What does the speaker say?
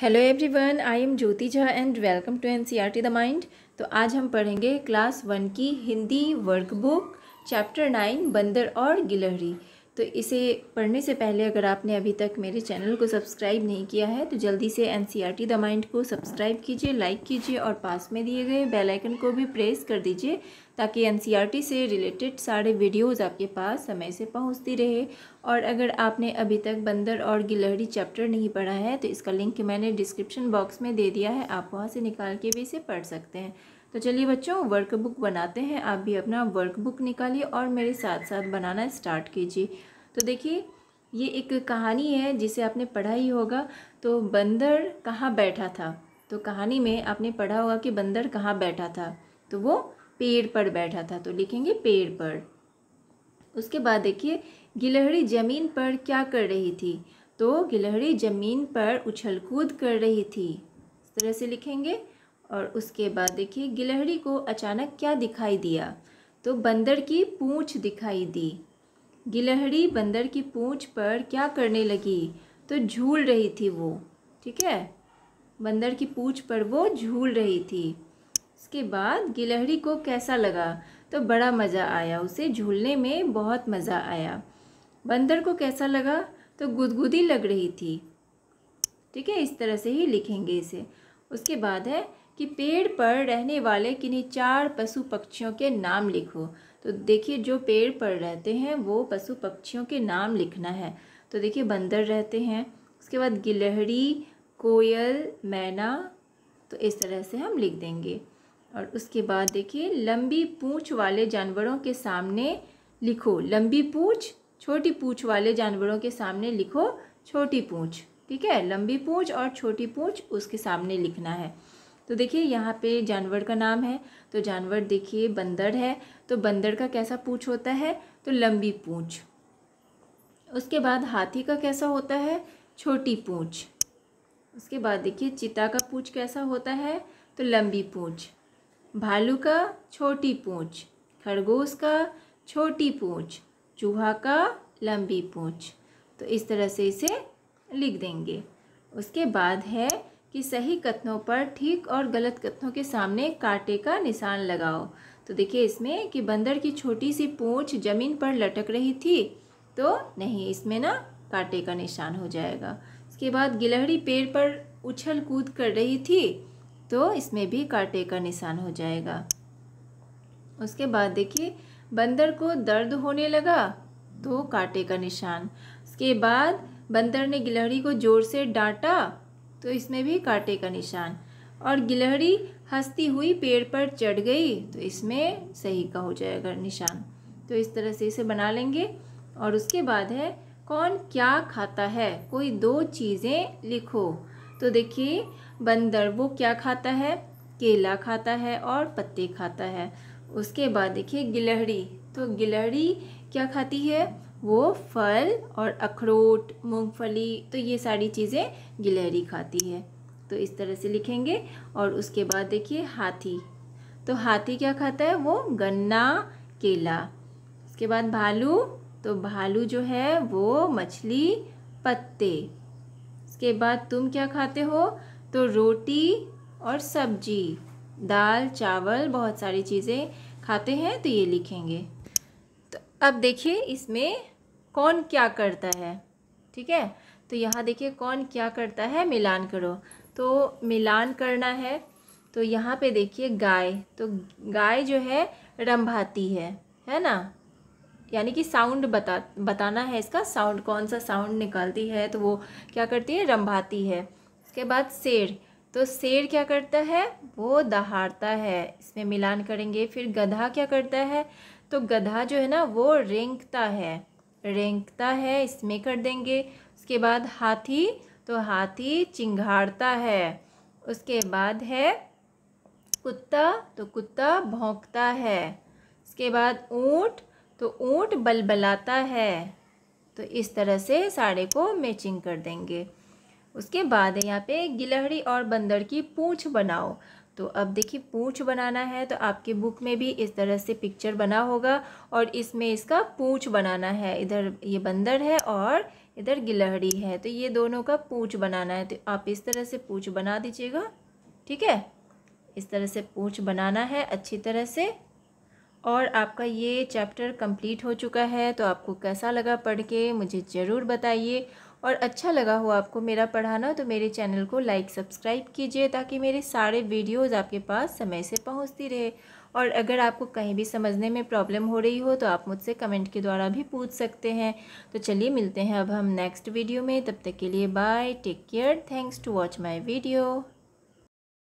hello everyone I am Jyoti Jha and welcome to T the mind तो आज हम पढ़ेंगे क्लास वन की हिंदी वर्कबुक चैप्टर नाइन बंदर और गिलहरी तो इसे पढ़ने से पहले अगर आपने अभी तक मेरे चैनल को सब्सक्राइब नहीं किया है तो जल्दी से N C R T the mind को सब्सक्राइब कीजिए लाइक कीजिए और पास में दिए गए बेल आइकन को भी प्रेस कर दीजिए ताकि एन सी आर टी से रिलेटेड सारे वीडियोज़ आपके पास समय से पहुँचती रहे और अगर आपने अभी तक बंदर और गिलहरी चैप्टर नहीं पढ़ा है तो इसका लिंक मैंने डिस्क्रिप्शन बॉक्स में दे दिया है आप वहाँ से निकाल के भी इसे पढ़ सकते हैं तो चलिए बच्चों वर्कबुक बनाते हैं आप भी अपना वर्कबुक निकालिए और मेरे साथ साथ बनाना स्टार्ट कीजिए तो देखिए ये एक कहानी है जिसे आपने पढ़ा ही होगा तो बंदर कहाँ बैठा था तो कहानी में आपने पढ़ा होगा कि बंदर कहाँ बैठा था तो वो पेड़ पर बैठा था तो लिखेंगे पेड़ पर उसके बाद देखिए गिलहरी ज़मीन पर क्या कर रही थी तो गिलहरी ज़मीन पर उछल कूद कर रही थी इस तरह से लिखेंगे और उसके बाद देखिए गिलहरी को अचानक क्या दिखाई दिया तो बंदर की पूँछ दिखाई दी गिलहरी बंदर की पूँछ पर क्या करने लगी तो झूल रही थी वो ठीक है बंदर की पूँछ पर वो झूल रही थी इसके बाद गिलहरी को कैसा लगा तो बड़ा मज़ा आया उसे झूलने में बहुत मज़ा आया बंदर को कैसा लगा तो गुदगुदी लग रही थी ठीक है इस तरह से ही लिखेंगे इसे उसके बाद है कि पेड़ पर रहने वाले किन्हीं चार पशु पक्षियों के नाम लिखो तो देखिए जो पेड़ पर रहते हैं वो पशु पक्षियों के नाम लिखना है तो देखिए बंदर रहते हैं उसके बाद गिलहरी कोयल मैना तो इस तरह से हम लिख देंगे और उसके बाद देखिए लंबी पूँछ वाले जानवरों के सामने लिखो लंबी पूँछ छोटी पूँछ वाले जानवरों के सामने लिखो छोटी पूँछ ठीक है लंबी पूँछ और छोटी पूँछ उसके सामने लिखना है तो देखिए यहाँ पे जानवर का नाम है तो जानवर देखिए बंदर है तो बंदर का कैसा पूछ होता है तो लंबी पूछ उसके बाद हाथी का कैसा होता है छोटी पूछ उसके बाद देखिए चिता का पूछ कैसा होता है तो लंबी पूछ भालू का छोटी पूछ खरगोश का छोटी पूछ चूहा का लंबी पूछ तो इस तरह से इसे लिख देंगे उसके बाद है कि सही कथनों पर ठीक और गलत कथनों के सामने कांटे का निशान लगाओ तो देखिए इसमें कि बंदर की छोटी सी पूंछ ज़मीन पर लटक रही थी तो नहीं इसमें ना कांटे का निशान हो जाएगा इसके बाद गिलहरी पेड़ पर उछल कूद कर रही थी तो इसमें भी कांटे का निशान हो जाएगा उसके बाद देखिए बंदर को दर्द होने लगा तो कांटे का निशान उसके बाद बंदर ने गिलहरी को ज़ोर से डांटा तो इसमें भी कांटे का निशान और गिलहरी हंसती हुई पेड़ पर चढ़ गई तो इसमें सही का हो जाएगा निशान तो इस तरह से इसे बना लेंगे और उसके बाद है कौन क्या खाता है कोई दो चीज़ें लिखो तो देखिए बंदर वो क्या खाता है केला खाता है और पत्ते खाता है उसके बाद देखिए गिलहरी तो गिलहरी क्या खाती है वो फल और अखरोट मूंगफली तो ये सारी चीज़ें गिलहरी खाती है तो इस तरह से लिखेंगे और उसके बाद देखिए हाथी तो हाथी क्या खाता है वो गन्ना केला उसके बाद भालू तो भालू जो है वो मछली पत्ते उसके बाद तुम क्या खाते हो तो रोटी और सब्जी दाल चावल बहुत सारी चीज़ें खाते हैं तो ये लिखेंगे अब देखिए इसमें कौन क्या करता है ठीक है तो यहाँ देखिए कौन क्या करता है मिलान करो तो मिलान करना है तो यहाँ पे देखिए गाय तो गाय जो है रंभाती है है ना यानी कि साउंड बता बताना है इसका साउंड कौन सा साउंड निकालती है तो वो क्या करती है रंभाती है उसके बाद शेर तो शेर क्या करता है वो दहाड़ता है इसमें मिलान करेंगे फिर गधा क्या करता है तो गधा जो है ना वो रेंकता है रेंकता है इसमें कर देंगे उसके बाद हाथी तो हाथी चिंगाड़ता है उसके बाद है कुत्ता तो कुत्ता भोंकता है उसके बाद ऊँट तो ऊँट बलबलाता है तो इस तरह से साड़े को मैचिंग कर देंगे उसके बाद है यहाँ पे गिलहरी और बंदर की पूँछ बनाओ तो अब देखिए पूँछ बनाना है तो आपके बुक में भी इस तरह से पिक्चर बना होगा और इसमें इसका पूँछ बनाना है इधर ये बंदर है और इधर गिलहरी है तो ये दोनों का पूँछ बनाना है तो आप इस तरह से पूँछ बना दीजिएगा ठीक है इस तरह से पूँछ बनाना है अच्छी तरह से और आपका ये चैप्टर कंप्लीट हो चुका है तो आपको कैसा लगा पढ़ के मुझे ज़रूर बताइए और अच्छा लगा हो आपको मेरा पढ़ाना तो मेरे चैनल को लाइक सब्सक्राइब कीजिए ताकि मेरे सारे वीडियोज़ आपके पास समय से पहुँचती रहे और अगर आपको कहीं भी समझने में प्रॉब्लम हो रही हो तो आप मुझसे कमेंट के द्वारा भी पूछ सकते हैं तो चलिए मिलते हैं अब हम नेक्स्ट वीडियो में तब तक के लिए bye take care thanks to watch my video